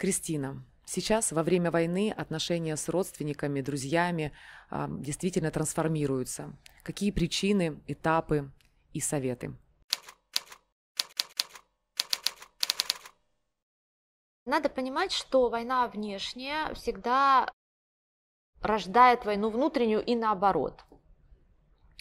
Кристина, Сейчас во время войны отношения с родственниками, друзьями э, действительно трансформируются. Какие причины, этапы и советы? Надо понимать, что война внешняя всегда рождает войну внутреннюю и наоборот.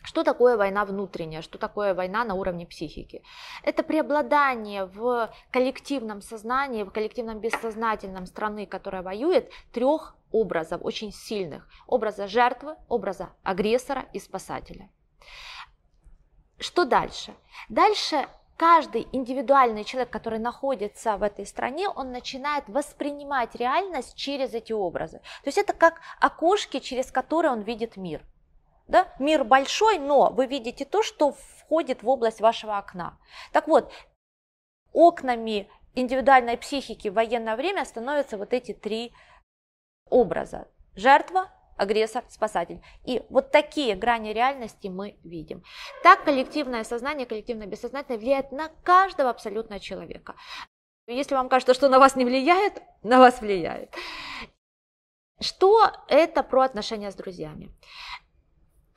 Что такое война внутренняя, что такое война на уровне психики? Это преобладание в коллективном сознании, в коллективном бессознательном страны, которая воюет, трех образов очень сильных. Образа жертвы, образа агрессора и спасателя. Что дальше? Дальше каждый индивидуальный человек, который находится в этой стране, он начинает воспринимать реальность через эти образы. То есть это как окошки, через которые он видит мир. Да? Мир большой, но вы видите то, что входит в область вашего окна. Так вот, окнами индивидуальной психики в военное время становятся вот эти три образа. Жертва, агрессор, спасатель. И вот такие грани реальности мы видим. Так коллективное сознание, коллективное бессознательное влияет на каждого абсолютно человека. Если вам кажется, что на вас не влияет, на вас влияет. Что это про отношения с друзьями?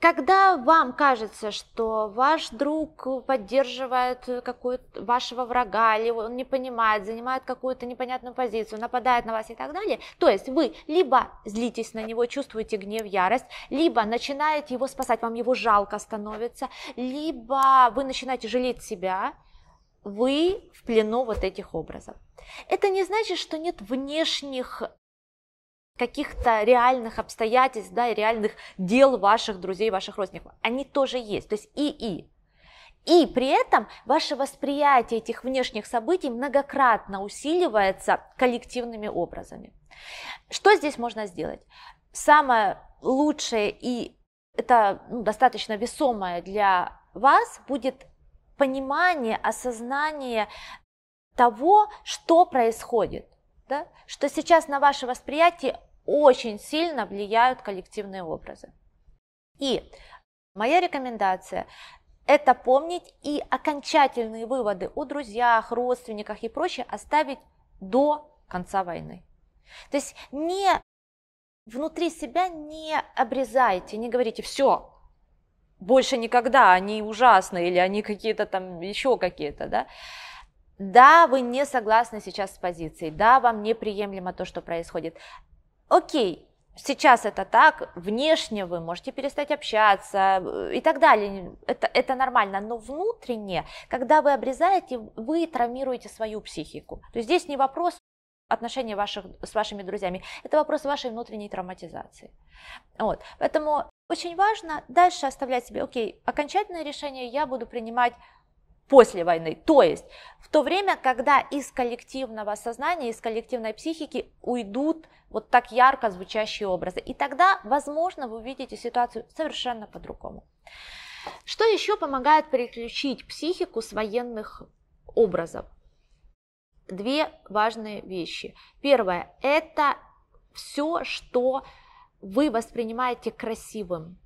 Когда вам кажется, что ваш друг поддерживает какую-то вашего врага, или он не понимает, занимает какую-то непонятную позицию, нападает на вас и так далее, то есть вы либо злитесь на него, чувствуете гнев, ярость, либо начинаете его спасать, вам его жалко становится, либо вы начинаете жалеть себя, вы в плену вот этих образов. Это не значит, что нет внешних каких-то реальных обстоятельств, да, и реальных дел ваших друзей, ваших родственников. Они тоже есть, то есть и-и. И при этом ваше восприятие этих внешних событий многократно усиливается коллективными образами. Что здесь можно сделать? Самое лучшее и это ну, достаточно весомое для вас будет понимание, осознание того, что происходит да, что сейчас на ваше восприятие очень сильно влияют коллективные образы. И моя рекомендация – это помнить и окончательные выводы о друзьях, родственниках и прочее оставить до конца войны. То есть не внутри себя не обрезайте, не говорите «все, больше никогда, они ужасные или «они какие-то там еще какие-то», да, да, вы не согласны сейчас с позицией, да, вам неприемлемо то, что происходит. Окей, сейчас это так, внешне вы можете перестать общаться э, и так далее, это, это нормально, но внутренне, когда вы обрезаете, вы травмируете свою психику. То есть здесь не вопрос отношений ваших, с вашими друзьями, это вопрос вашей внутренней травматизации. Вот. Поэтому очень важно дальше оставлять себе, окей, окончательное решение я буду принимать после войны. То есть в то время, когда из коллективного сознания, из коллективной психики уйдут вот так ярко звучащие образы. И тогда, возможно, вы увидите ситуацию совершенно по-другому. Что еще помогает переключить психику с военных образов? Две важные вещи. Первое – это все, что вы воспринимаете красивым.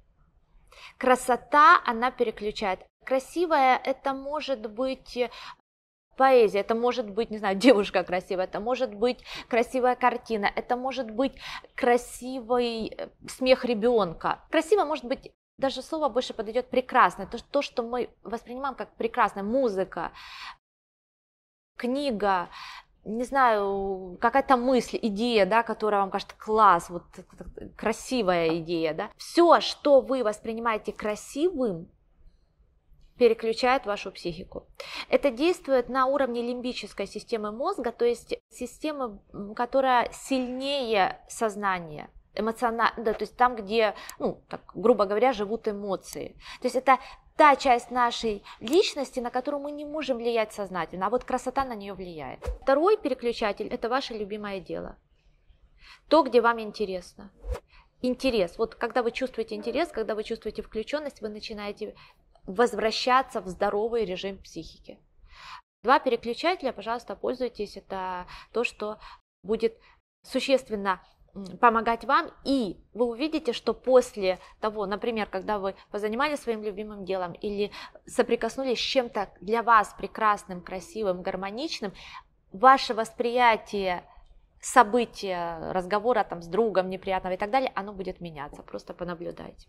Красота, она переключает. Красивая это может быть э, поэзия, это может быть, не знаю, девушка красивая, это может быть красивая картина, это может быть красивый э, смех ребенка. Красиво может быть даже слово больше подойдет прекрасное. то, то, что мы воспринимаем как прекрасное, музыка, книга, не знаю, какая-то мысль, идея, да, которая вам кажется класс, вот э, красивая идея, да. Все, что вы воспринимаете красивым, переключает вашу психику. Это действует на уровне лимбической системы мозга, то есть системы, которая сильнее сознания, эмоционально, да, то есть там, где, ну, так, грубо говоря, живут эмоции. То есть это та часть нашей личности, на которую мы не можем влиять сознательно, а вот красота на нее влияет. Второй переключатель – это ваше любимое дело, то, где вам интересно интерес. Вот когда вы чувствуете интерес, когда вы чувствуете включенность, вы начинаете возвращаться в здоровый режим психики. Два переключателя, пожалуйста, пользуйтесь. Это то, что будет существенно помогать вам, и вы увидите, что после того, например, когда вы позанимались своим любимым делом или соприкоснулись с чем-то для вас прекрасным, красивым, гармоничным, ваше восприятие события, разговора там с другом неприятного и так далее, оно будет меняться, просто понаблюдайте.